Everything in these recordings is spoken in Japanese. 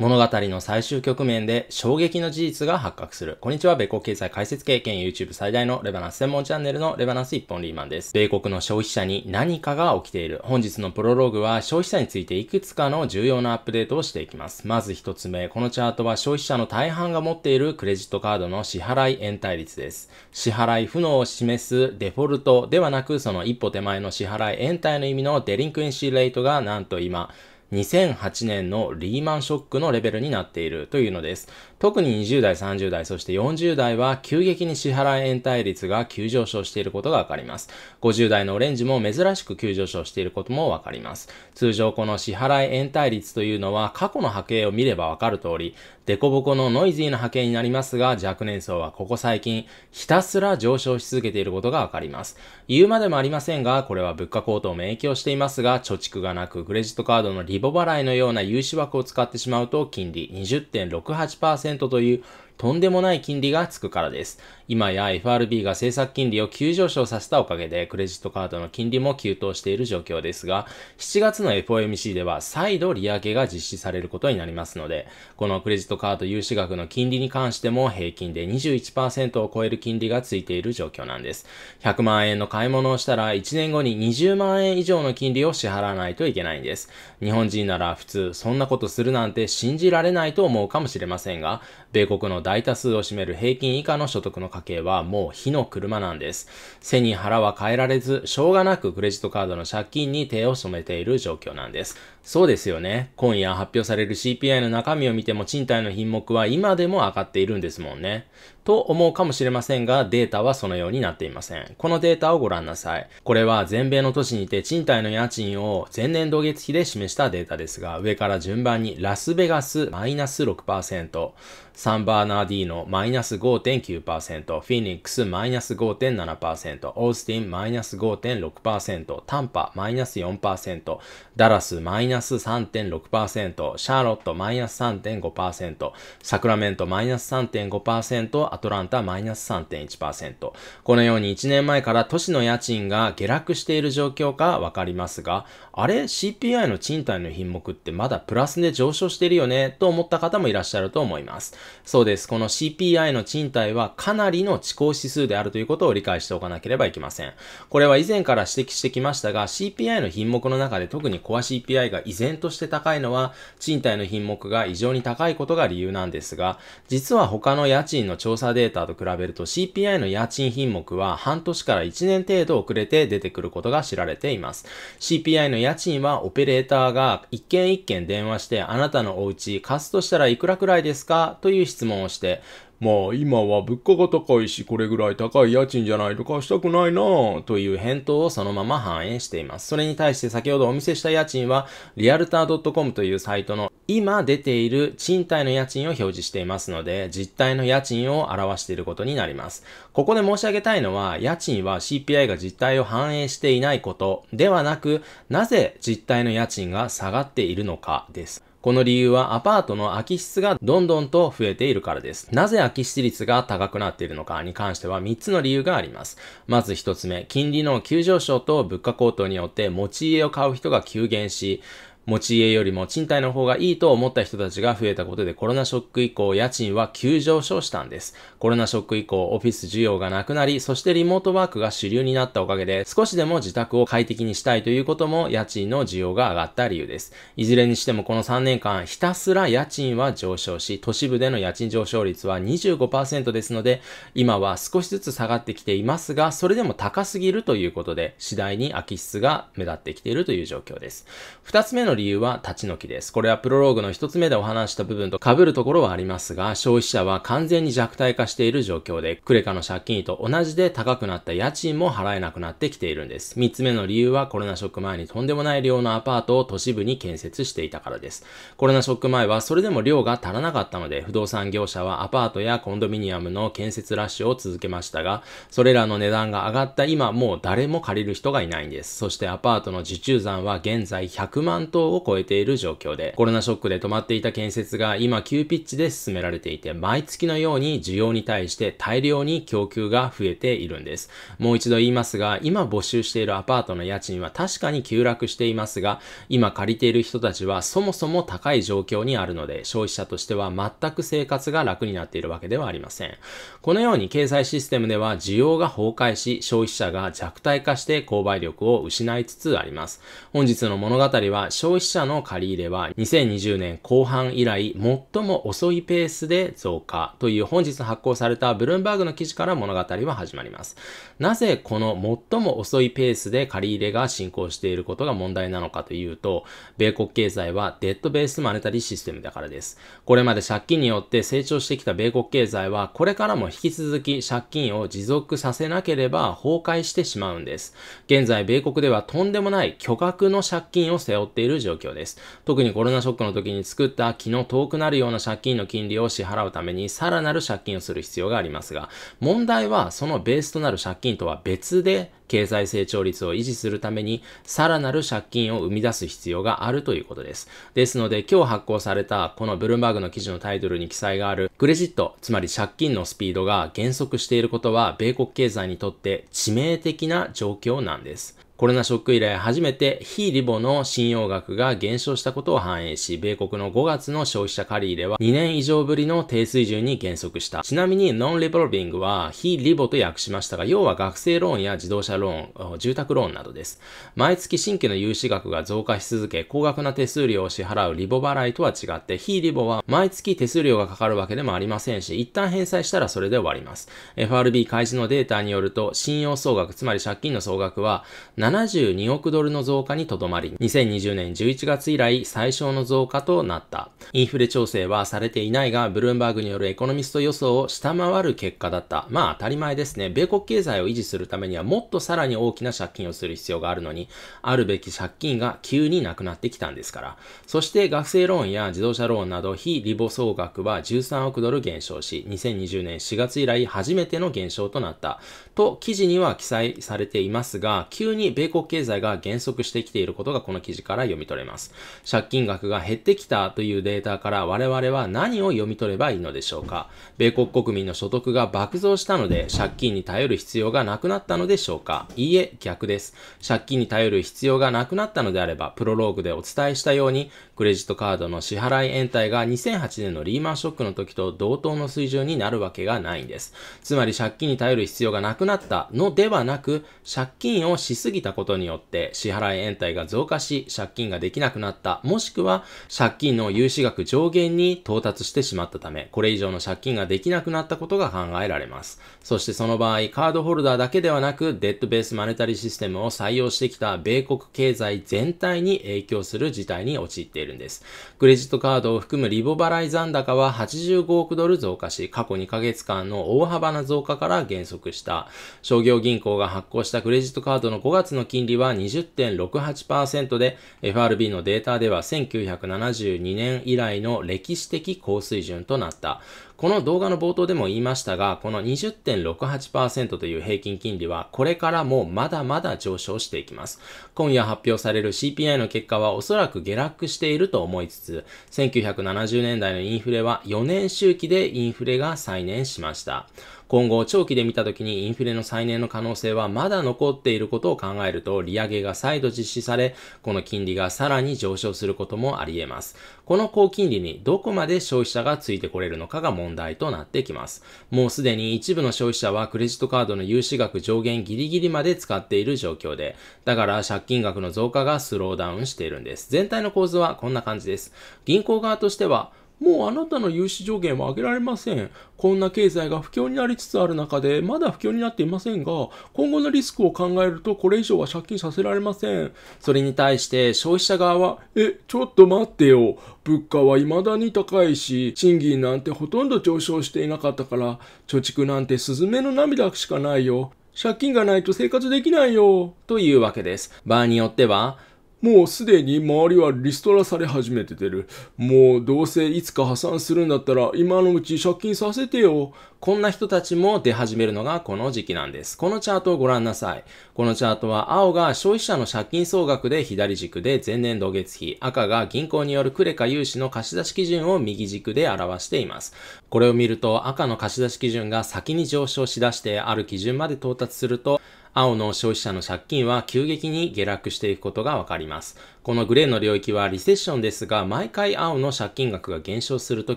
物語の最終局面で衝撃の事実が発覚する。こんにちは、米国経済解説経験 YouTube 最大のレバナス専門チャンネルのレバナス一本リーマンです。米国の消費者に何かが起きている。本日のプロローグは消費者についていくつかの重要なアップデートをしていきます。まず一つ目、このチャートは消費者の大半が持っているクレジットカードの支払い延滞率です。支払い不能を示すデフォルトではなくその一歩手前の支払い延滞の意味のデリンクエンシーレートがなんと今2008年のリーマンショックのレベルになっているというのです。特に20代、30代、そして40代は急激に支払い延滞率が急上昇していることがわかります。50代のオレンジも珍しく急上昇していることもわかります。通常この支払い延滞率というのは過去の波形を見ればわかる通り、凸凹のノイジーな波形になりますが、若年層はここ最近、ひたすら上昇し続けていることがわかります。言うまでもありませんが、これは物価高騰も影響していますが、貯蓄がなく、クレジットカードのリボ払いのような融資枠を使ってしまうと、金利20.68%というとんでもない金利がつくからです。今や FRB が政策金利を急上昇させたおかげで、クレジットカードの金利も急騰している状況ですが、7月の FOMC では再度利上げが実施されることになりますので、このクレジットカード融資額の金利に関しても平均で21%を超える金利がついている状況なんです。100万円の買い物をしたら1年後に20万円以上の金利を支払わないといけないんです。日本人なら普通そんなことするなんて信じられないと思うかもしれませんが、米国の大多数を占める平均以下の所得の家計はもう火の車なんです。背に腹は変えられず、しょうがなくクレジットカードの借金に手を染めている状況なんです。そうですよね。今夜発表される CPI の中身を見ても賃貸の品目は今でも上がっているんですもんね。と思うかもしれませんが、データはそのようになっていません。このデータをご覧なさい。これは全米の都市にて賃貸の家賃を前年同月比で示したデータですが、上から順番にラスベガスマイナス6%、サンバーナーディーノマイナス5.9%、フィニックスマイナス5.7%、オースティンマイナス5.6%、タンパマイナス4%、ダラスマイナスナス3.6%、シャーロットマイナス3.5%、サクラメントマイナス3.5%、アトランタマイナス3.1%。このように1年前から都市の家賃が下落している状況かわかりますが、あれ ?CPI の賃貸の品目ってまだプラスで上昇しているよねと思った方もいらっしゃると思います。そうです。この CPI の賃貸はかなりの遅行指数であるということを理解しておかなければいけません。これは以前から指摘してきましたが、CPI の品目の中で特にコア CPI が依然として高いのは、賃貸の品目が異常に高いことが理由なんですが、実は他の家賃の調査データと比べると CPI の家賃品目は半年から1年程度遅れて出てくることが知られています。CPI の家賃はオペレーターが一件一件電話してあなたのお家貸すとしたらいくらくらいですかという質問をして、まあ今は物価が高いしこれぐらい高い家賃じゃないと貸したくないなという返答をそのまま反映しています。それに対して先ほどお見せした家賃はリアルター .com というサイトの今出ている賃貸の家賃を表示していますので実態の家賃を表していることになります。ここで申し上げたいのは家賃は CPI が実態を反映していないことではなくなぜ実態の家賃が下がっているのかです。この理由はアパートの空き室がどんどんと増えているからです。なぜ空き室率が高くなっているのかに関しては3つの理由があります。まず1つ目、金利の急上昇と物価高騰によって持ち家を買う人が急減し、持ち家よりも賃貸の方がいいと思った人たちが増えたことでコロナショック以降家賃は急上昇したんです。コロナショック以降オフィス需要がなくなり、そしてリモートワークが主流になったおかげで少しでも自宅を快適にしたいということも家賃の需要が上がった理由です。いずれにしてもこの3年間ひたすら家賃は上昇し、都市部での家賃上昇率は25%ですので、今は少しずつ下がってきていますが、それでも高すぎるということで、次第に空き室が目立ってきているという状況です。2つ目の理由は立ち退きです。これはプロローグの一つ目でお話した部分と被るところはありますが、消費者は完全に弱体化している状況で、クレカの借金と同じで高くなった家賃も払えなくなってきているんです。三つ目の理由はコロナショック前にとんでもない量のアパートを都市部に建設していたからです。コロナショック前はそれでも量が足らなかったので、不動産業者はアパートやコンドミニアムの建設ラッシュを続けましたが、それらの値段が上がった今もう誰も借りる人がいないんです。そしてアパートの受注残は現在100万棟を超えている状況で、コロナショックで止まっていた建設が今急ピッチで進められていて、毎月のように需要に対して大量に供給が増えているんです。もう一度言いますが、今募集しているアパートの家賃は確かに急落していますが、今借りている人たちはそもそも高い状況にあるので、消費者としては全く生活が楽になっているわけではありません。このように経済システムでは需要が崩壊し、消費者が弱体化して購買力を失いつつあります。本日の物語は消費消者の借入れは2020年後半以来最も遅いペースで増加という本日発行されたブルームバーグの記事から物語は始まります。なぜこの最も遅いペースで借り入れが進行していることが問題なのかというと、米国経済はデッドベースマネタリーシステムだからです。これまで借金によって成長してきた米国経済はこれからも引き続き借金を持続させなければ崩壊してしまうんです。現在米国ではとんでもない巨額の借金を背負っているる状況です。特にコロナショックの時に作った気の遠くなるような借金の金利を支払うためにさらなる借金をする必要がありますが、問題はそのベースとなる借金とは別で経済成長率を維持するためにさらなる借金を生み出す必要があるということです。ですので今日発行されたこのブルームバーグの記事のタイトルに記載があるクレジット、つまり借金のスピードが減速していることは米国経済にとって致命的な状況なんです。コロナショック以来初めて非リボの信用額が減少したことを反映し、米国の5月の消費者借り入れは2年以上ぶりの低水準に減速した。ちなみにノンリボルビングは非リボと訳しましたが、要は学生ローンや自動車ローン、住宅ローンなどです。毎月新規の融資額が増加し続け、高額な手数料を支払うリボ払いとは違って、非リボは毎月手数料がかかるわけでもありませんし、一旦返済したらそれで終わります。FRB 開示のデータによると、信用総額、つまり借金の総額は、72億ドルの増加にとどまり、2020年11月以来最小の増加となった。インフレ調整はされていないが、ブルームバーグによるエコノミスト予想を下回る結果だった。まあ当たり前ですね。米国経済を維持するためにはもっとさらに大きな借金をする必要があるのに、あるべき借金が急になくなってきたんですから。そして学生ローンや自動車ローンなど非リボ総額は13億ドル減少し、2020年4月以来初めての減少となった。と記事には記載されていますが、急に米国経済が減速してきていることがこの記事から読み取れます。借金額が減ってきたというデータから我々は何を読み取ればいいのでしょうか米国国民の所得が爆増したので借金に頼る必要がなくなったのでしょうかいいえ、逆です。借金に頼る必要がなくなったのであれば、プロローグでお伝えしたように、クレジットカードの支払い延滞が2008年のリーマンショックの時と同等の水準になるわけがないんです。つまり借金に頼る必要がなくなったのではなく、借金をしすぎたたことによって支払い延滞が増加し借金ができなくなったもしくは借金の融資額上限に到達してしまったためこれ以上の借金ができなくなったことが考えられますそしてその場合カードホルダーだけではなくデッドベースマネタリーシステムを採用してきた米国経済全体に影響する事態に陥っているんですクレジットカードを含むリボ払い残高は85億ドル増加し過去2ヶ月間の大幅な増加から減速した商業銀行が発行したクレジットカードの5月のの金利は20.68%で、FRB のデータでは1972年以来の歴史的高水準となった。この動画の冒頭でも言いましたが、この20.68%という平均金利は、これからもまだまだ上昇していきます。今夜発表される CPI の結果はおそらく下落していると思いつつ、1970年代のインフレは4年周期でインフレが再燃しました。今後、長期で見た時にインフレの再燃の可能性はまだ残っていることを考えると、利上げが再度実施され、この金利がさらに上昇することもあり得ます。この高金利にどこまで消費者がついてこれるのかが問題となってきます。もうすでに一部の消費者はクレジットカードの融資額上限ギリギリまで使っている状況で、だから借金額の増加がスローダウンしているんです。全体の構図はこんな感じです。銀行側としては、もうあなたの融資上限は上げられません。こんな経済が不況になりつつある中で、まだ不況になっていませんが、今後のリスクを考えるとこれ以上は借金させられません。それに対して消費者側は、え、ちょっと待ってよ。物価は未だに高いし、賃金なんてほとんど上昇していなかったから、貯蓄なんてスズメの涙しかないよ。借金がないと生活できないよ。というわけです。場合によっては、もうすでに周りはリストラされ始めててる。もうどうせいつか破産するんだったら今のうち借金させてよ。こんな人たちも出始めるのがこの時期なんです。このチャートをご覧なさい。このチャートは青が消費者の借金総額で左軸で前年度月比、赤が銀行によるクレカ融資の貸し出し基準を右軸で表しています。これを見ると赤の貸し出し基準が先に上昇しだしてある基準まで到達すると青の消費者の借金は急激に下落していくことがわかります。このグレーの領域はリセッションですが、毎回青の借金額が減少すると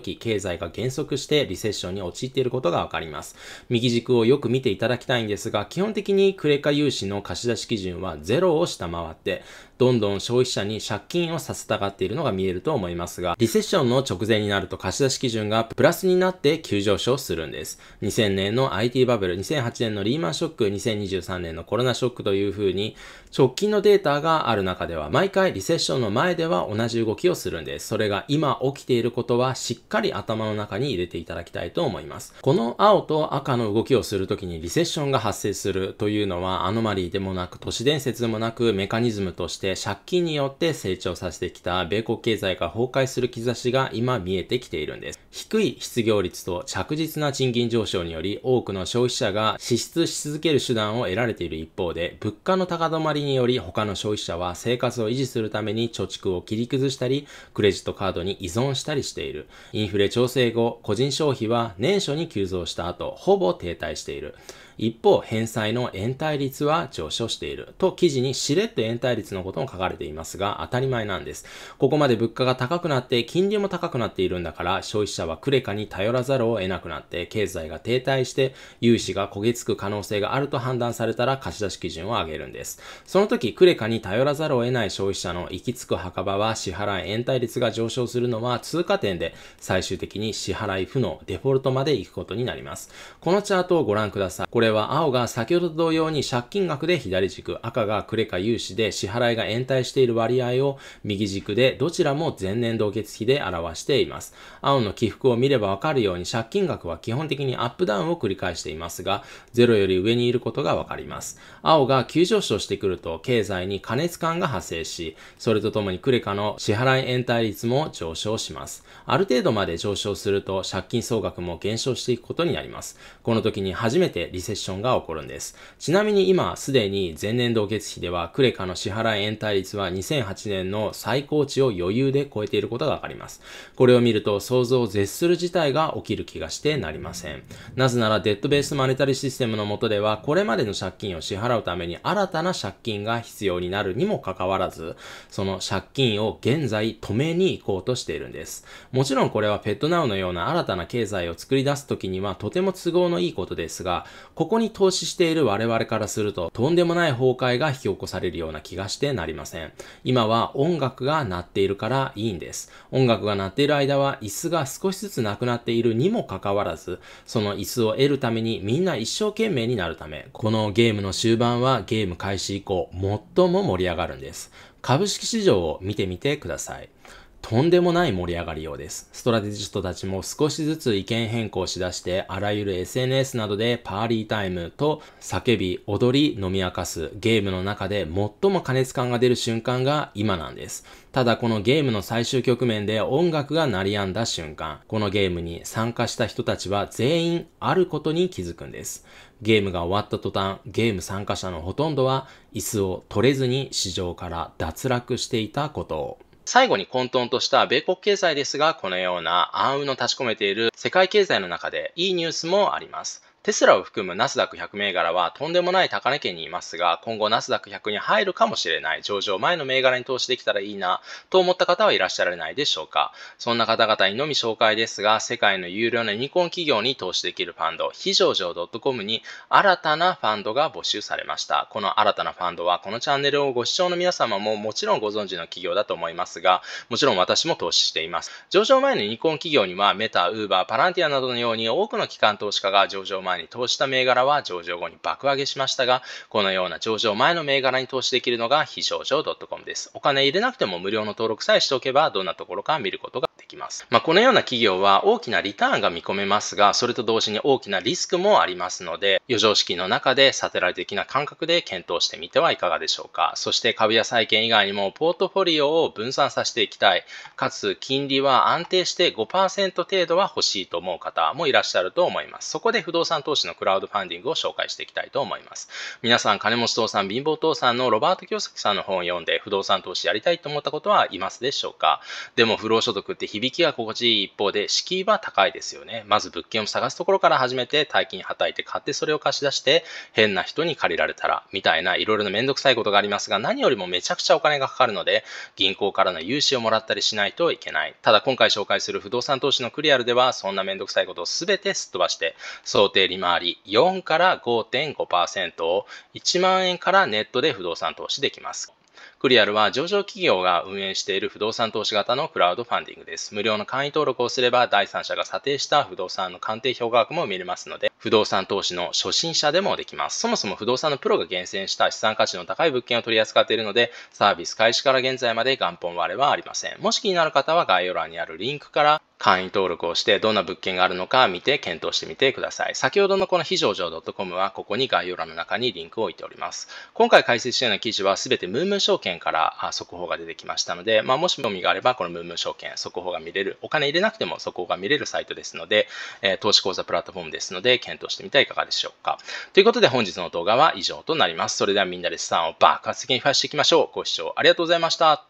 き、経済が減速してリセッションに陥っていることがわかります。右軸をよく見ていただきたいんですが、基本的にクレカ融資の貸し出し基準はゼロを下回って、どんどん消費者に借金をさせたがっているのが見えると思いますが、リセッションの直前になると貸し出し基準がプラスになって急上昇するんです。2000年の IT バブル、2008年のリーマンショック、2023年のコロナショックというふうに、直近のデータがある中では、毎回リセッションの前では同じ動きをするんです。それが今起きていることは、しっかり頭の中に入れていただきたいと思います。この青と赤の動きをするときにリセッションが発生するというのは、アノマリーでもなく、都市伝説でもなく、メカニズムとして借金によって成長させてきた米国経済が崩壊する兆しが今見えてきているんです。低い失業率と着実な賃金上昇により、多くの消費者が支出し続ける手段を得られれている一方で、物価の高止まりにより他の消費者は生活を維持するために貯蓄を切り崩したり、クレジットカードに依存したりしている。インフレ調整後、個人消費は年初に急増した後、ほぼ停滞している。一方、返済の延滞率は上昇している。と記事にしれっと延滞率のことも書かれていますが、当たり前なんです。ここまで物価が高くなって、金利も高くなっているんだから、消費者はクレカに頼らざるを得なくなって、経済が停滞して、融資が焦げ付く可能性があると判断されたら貸し出し基準を上げるんです。その時、クレカに頼らざるを得ない消費者の行き着く墓場は支払い延滞率が上昇するのは通過点で、最終的に支払い不能、デフォルトまで行くことになります。このチャートをご覧ください。これは青が先ほど同様に借金額で左軸、赤がクレカ融資で支払いが延滞している割合を右軸でどちらも前年同月比で表しています。青の起伏を見ればわかるように借金額は基本的にアップダウンを繰り返していますが、0より上にいることがわかります。青が急上昇してくると経済に過熱感が発生し、それとともにクレカの支払い延滞率も上昇します。ある程度まで上昇すると借金総額も減少していくことになります。この時に初めてリセセッションが起こるんです。ちなみに今、すでに前年同月比では、クレカの支払い延滞率は2008年の最高値を余裕で超えていることがわかります。これを見ると、想像を絶する事態が起きる気がしてなりません。なぜなら、デッドベースマネタリシステムの下では、これまでの借金を支払うために新たな借金が必要になるにもかかわらず、その借金を現在止めに行こうとしているんです。もちろんこれはペットナウのような新たな経済を作り出すときにはとても都合のいいことですが、ここに投資している我々からすると、とんでもない崩壊が引き起こされるような気がしてなりません。今は音楽が鳴っているからいいんです。音楽が鳴っている間は椅子が少しずつなくなっているにもかかわらず、その椅子を得るためにみんな一生懸命になるため、このゲームの終盤はゲーム開始以降、最も盛り上がるんです。株式市場を見てみてください。とんでもない盛り上がりようです。ストラテジストたちも少しずつ意見変更しだして、あらゆる SNS などでパーリータイムと叫び、踊り、飲み明かす、ゲームの中で最も過熱感が出る瞬間が今なんです。ただこのゲームの最終局面で音楽が鳴り止んだ瞬間、このゲームに参加した人たちは全員あることに気づくんです。ゲームが終わった途端、ゲーム参加者のほとんどは椅子を取れずに市場から脱落していたことを。最後に混沌とした米国経済ですが、このような暗雲の立ち込めている世界経済の中でいいニュースもあります。テスラを含むナスダック100銘柄はとんでもない高値圏にいますが、今後ナスダック100に入るかもしれない、上場前の銘柄に投資できたらいいなと思った方はいらっしゃらないでしょうか。そんな方々にのみ紹介ですが、世界の有料なユニコン企業に投資できるファンド、非上場 .com に新たなファンドが募集されました。この新たなファンドは、このチャンネルをご視聴の皆様ももちろんご存知の企業だと思いますが、もちろん私も投資しています。上場前のユニコン企業には、メタ、ウーバー、パランティアなどのように多くの機関投資家が上場前前に投資した銘柄は上場後に爆上げしましたが、このような上場前の銘柄に投資できるのが非上場 .com です。お金入れなくても無料の登録さえしておけば、どんなところか見ることがきます。まあ、このような企業は大きなリターンが見込めますが、それと同時に大きなリスクもありますので、余剰資金の中でサテライト的な感覚で検討してみてはいかがでしょうか。そして株や債券以外にもポートフォリオを分散させていきたい。かつ金利は安定して5%程度は欲しいと思う方もいらっしゃると思います。そこで不動産投資のクラウドファンディングを紹介していきたいと思います。皆さん金持ち父さん、貧乏父さんのロバート清崎さんの本を読んで不動産投資やりたいと思ったことはいますでしょうかでも不労所得って響きが心地いい一方で、敷居は高いですよね。まず物件を探すところから始めて、大金はたいて買って、それを貸し出して、変な人に借りられたら、みたいな、いろいろなめんどくさいことがありますが、何よりもめちゃくちゃお金がかかるので、銀行からの融資をもらったりしないといけない。ただ、今回紹介する不動産投資のクリアルでは、そんなめんどくさいことを全てすっ飛ばして、想定利回り4から5.5%を1万円からネットで不動産投資できます。クリアルは上場企業が運営している不動産投資型のクラウドファンディングです。無料の簡易登録をすれば第三者が査定した不動産の鑑定評価額も見れますので、不動産投資の初心者でもできます。そもそも不動産のプロが厳選した資産価値の高い物件を取り扱っているので、サービス開始から現在まで元本割れはありません。もし気になる方は概要欄にあるリンクから会員登録をして、どんな物件があるのか見て検討してみてください。先ほどのこの非常上 .com は、ここに概要欄の中にリンクを置いております。今回解説したような記事は、すべてムームー証券から速報が出てきましたので、まあ、もし興味があれば、このムームー証券、速報が見れる、お金入れなくても速報が見れるサイトですので、え投資講座プラットフォームですので、検討してみてはいかがでしょうか。ということで、本日の動画は以上となります。それではみんなで資産を爆発的に増やしていきましょう。ご視聴ありがとうございました。